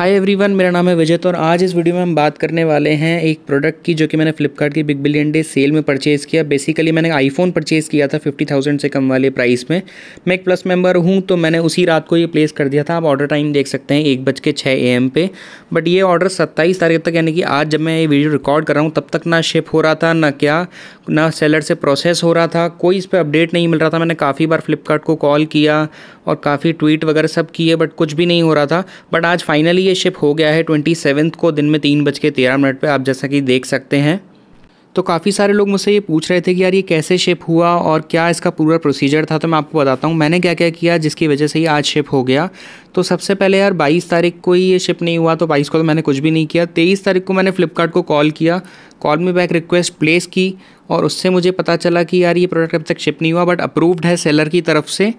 hi everyone मेरा नाम है विजय और आज इस वीडियो में हम बात करने वाले हैं एक प्रोडक्ट की जो कि मैंने फ्लिपकार्ट की बिग बिलियन डे सेल में परचेज़ किया बेसिकली मैंने आईफोन परचेज़ किया था 50,000 से कम वाले प्राइस में मैं एक प्लस मेंबर हूं तो मैंने उसी रात को ये प्लेस कर दिया था आप ऑर्डर टाइम देख सकते हैं एक बज के छः ए एम पे बट ये ऑर्डर सत्ताईस तारीख तक यानी कि आज जब मैं ये वीडियो रिकॉर्ड कर रहा हूँ तब तक ना शिप हो रहा था ना क्या ना सेलर से प्रोसेस हो रहा था कोई इस पर अपडेट नहीं मिल रहा था मैंने काफ़ी बार फ्लिपकार्ट को कॉल किया और काफ़ी ट्वीट वगैरह सब किए बट कुछ भी नहीं हो रहा था बट आज फाइनली ये शिप हो गया है ट्वेंटी को दिन में तीन बज के तेरह मिनट पर आप जैसा कि देख सकते हैं तो काफ़ी सारे लोग मुझसे ये पूछ रहे थे कि यार ये कैसे शिप हुआ और क्या इसका पूरा प्रोसीजर था तो मैं आपको बताता हूँ मैंने क्या क्या किया जिसकी वजह से ये आज शिप हो गया तो सबसे पहले यार 22 तारीख को ही ये शिप नहीं हुआ तो 22 को तो मैंने कुछ भी नहीं किया 23 तारीख को मैंने फ़्लिपकार्ट को कॉल किया call me back request place की और उससे मुझे पता चला कि यार ये प्रोडक्ट अब तक शिप नहीं हुआ बट अप्रूव्ड है सेलर की तरफ से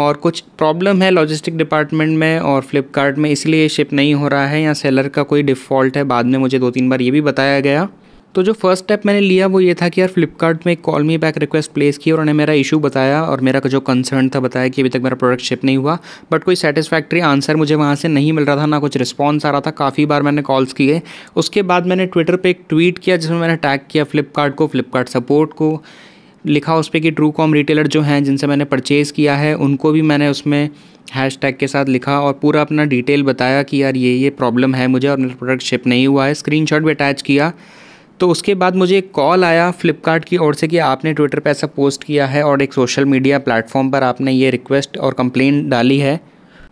और कुछ प्रॉब्लम है लॉजिस्टिक डिपार्टमेंट में और फ्लिपकार्ट में इसलिए शिप नहीं हो रहा है या सेलर का कोई डिफ़ॉल्ट है बाद में मुझे दो तीन बार ये भी बताया गया तो जो फर्स्ट स्टेप मैंने लिया वो ये था कि यार फ्लिपकार्ट में एक call me back request place की और उन्हें मेरा इशू बताया और मेरा जो कंसर्न था बताया कि अभी तक मेरा प्रोडक्ट शिप नहीं हुआ बट कोई सेटिस्फैक्ट्री आंसर मुझे वहाँ से नहीं मिल रहा था ना कुछ रिस्पॉन्स आ रहा था काफ़ी बार मैंने कॉल्स किए उसके बाद मैंने ट्विटर पर एक ट्वीट किया जिसमें मैंने टैग किया फ्लिपकार्ट को फ्लिपकार्ट सपोर्ट को लिखा उस पर कि ट्रू कॉम रिटेलर जो हैं जिनसे मैंने परचेज़ किया है उनको भी मैंने उसमें हैश टैग के साथ लिखा और पूरा अपना डिटेल बताया कि यार ये ये प्रॉब्लम है मुझे और मेरा प्रोडक्ट शिप नहीं हुआ है स्क्रीन शॉट भी अटैच किया तो उसके बाद मुझे एक कॉल आया फ्लिपकार्ट की ओर से कि आपने ट्विटर पर ऐसा पोस्ट किया है और एक सोशल मीडिया प्लेटफॉर्म पर आपने ये रिक्वेस्ट और कंप्लेन डाली है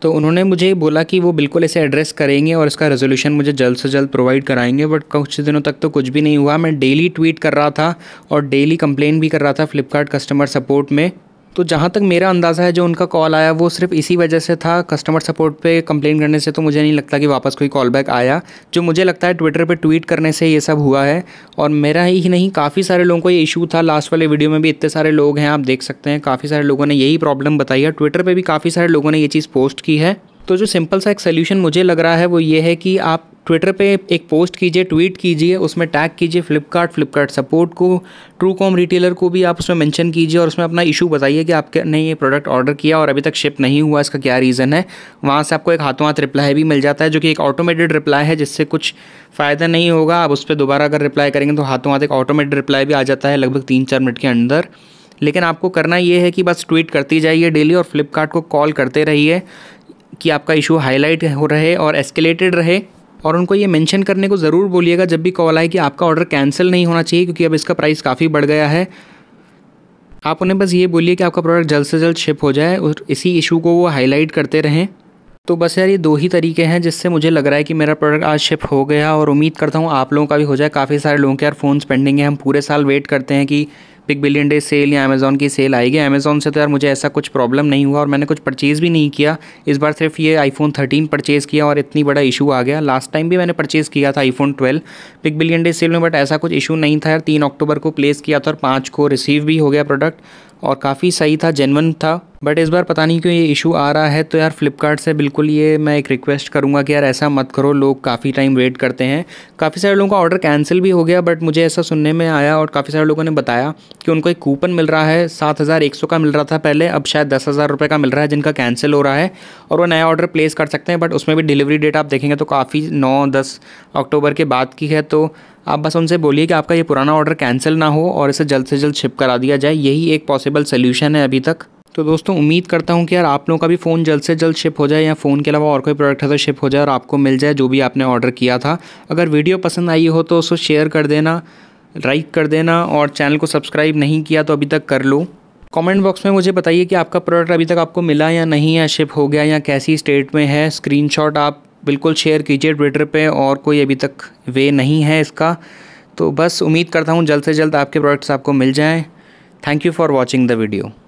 तो उन्होंने मुझे बोला कि वो बिल्कुल इसे एड्रेस करेंगे और इसका रेजोल्यूशन मुझे जल्द से जल्द प्रोवाइड कराएंगे बट कुछ दिनों तक तो कुछ भी नहीं हुआ मैं डेली ट्वीट कर रहा था और डेली कंप्लेन भी कर रहा था फ्लिपकार्ट कस्टमर सपोर्ट में तो जहाँ तक मेरा अंदाज़ा है जो उनका कॉल आया वो सिर्फ इसी वजह से था कस्टमर सपोर्ट पे कंप्लेन करने से तो मुझे नहीं लगता कि वापस कोई कॉल बैक आया जो मुझे लगता है ट्विटर पे ट्वीट करने से ये सब हुआ है और मेरा ही नहीं काफ़ी सारे लोगों को ये इशू था लास्ट वाले वीडियो में भी इतने सारे लोग हैं आप देख सकते हैं काफ़ी सारे लोगों ने यही प्रॉब्लम बताई है ट्विटर पर भी काफ़ी सारे लोगों ने ये चीज़ पोस्ट की है तो जो सिंपल सा एक सोल्यूशन मुझे लग रहा है वो ये है कि आप ट्विटर पे एक पोस्ट कीजिए ट्वीट कीजिए उसमें टैग कीजिए फ्लिपकार्ट फ्लिपकार्ट सपोर्ट को ट्रू कॉम रिटेलर को भी आप उसमें मेंशन कीजिए और उसमें अपना इशू बताइए कि आपने ये प्रोडक्ट ऑर्डर किया और अभी तक शिप नहीं हुआ इसका क्या रीज़न है वहाँ से आपको एक हाथों हाथ रिप्लाई भी मिल जाता है जो कि एक ऑटोमेटेड रिप्लाई है जिससे कुछ फ़ायदा नहीं होगा आप उस पर दोबारा अगर रिप्लाई करेंगे तो हाथों हाथ एक ऑटोमेटेड रिप्लाई भी आ जाता है लगभग तीन चार मिनट के अंदर लेकिन आपको करना ये है कि बस ट्वीट करती जाइए डेली और फ्लिपकार्ट को कॉल करते रहिए कि आपका इशू हाईलाइट हो रहे और एस्केलेटेड रहे और उनको ये मेंशन करने को ज़रूर बोलिएगा जब भी कॉल आए कि आपका ऑर्डर कैंसिल नहीं होना चाहिए क्योंकि अब इसका प्राइस काफ़ी बढ़ गया है आप उन्हें बस ये बोलिए कि आपका प्रोडक्ट जल्द से जल्द शिप हो जाए और इसी इशू को वो हाईलाइट करते रहें तो बस यार ये दो ही तरीके हैं जिससे मुझे लग रहा है कि मेरा प्रोडक्ट आज शिप हो गया और उम्मीद करता हूँ आप लोगों का भी हो जाए काफ़ी सारे लोगों के यार फोन पेंडिंग है हम पूरे साल वेट करते हैं कि बिग बिलियन डे सेल या अमेज़ॉन की सेल आएगी अमेज़ॉन से तो यार मुझे ऐसा कुछ प्रॉब्लम नहीं हुआ और मैंने कुछ परचेज़ भी नहीं किया इस बार सिर्फ ये आईफोन थर्टीन परचेज़ किया और इतनी बड़ा इशू आ गया लास्ट टाइम भी मैंने परचेज़ किया था iPhone twelve big billion day sale में बट ऐसा कुछ इशू नहीं था यार तीन अक्टूबर को प्लेस किया था और पाँच को रिसीव भी हो गया प्रोडक्ट और काफ़ी सही था जेनवन था बट इस बार पता नहीं क्यों ये इशू आ रहा है तो यार फ्लिपकार्ट से बिल्कुल ये मैं एक रिक्वेस्ट करूँगा कि यार ऐसा मत करो लोग काफ़ी टाइम वेट करते हैं काफ़ी सारे लोगों का ऑर्डर कैंसिल भी हो गया बट मुझे ऐसा सुनने में आया और काफ़ी सारे लोगों ने बताया कि उनको एक कूपन मिल रहा है सात हज़ार एक सौ का मिल रहा था पहले अब शायद दस हज़ार रुपये का मिल रहा है जिनका कैंसिल हो रहा है और वो नया ऑर्डर प्लेस कर सकते हैं बट उसमें भी डिलीवरी डेट आप देखेंगे तो काफ़ी नौ दस अक्टूबर के बाद की है तो आप बस उनसे बोलिए कि आपका ये पुराना ऑर्डर कैंसिल ना हो और इसे जल्द से जल्द शिप करा दिया जाए यही एक पॉसिबल सोल्यूशन है अभी तक तो दोस्तों उम्मीद करता हूँ कि यार आप लोगों का भी फ़ोन जल्द से जल्द शिप हो जाए या फ़ोन के अलावा और कोई प्रोडक्ट है तो शिप हो जाए और आपको मिल जाए जो भी आपने ऑर्डर किया था अगर वीडियो पसंद आई हो तो उसको शेयर कर देना लाइक कर देना और चैनल को सब्सक्राइब नहीं किया तो अभी तक कर लो कमेंट बॉक्स में मुझे बताइए कि आपका प्रोडक्ट अभी तक आपको मिला या नहीं या शिप हो गया या कैसी स्टेट में है स्क्रीनशॉट आप बिल्कुल शेयर कीजिए ट्विटर पे और कोई अभी तक वे नहीं है इसका तो बस उम्मीद करता हूँ जल्द से जल्द आपके प्रोडक्ट्स आपको मिल जाएँ thank you for watching the video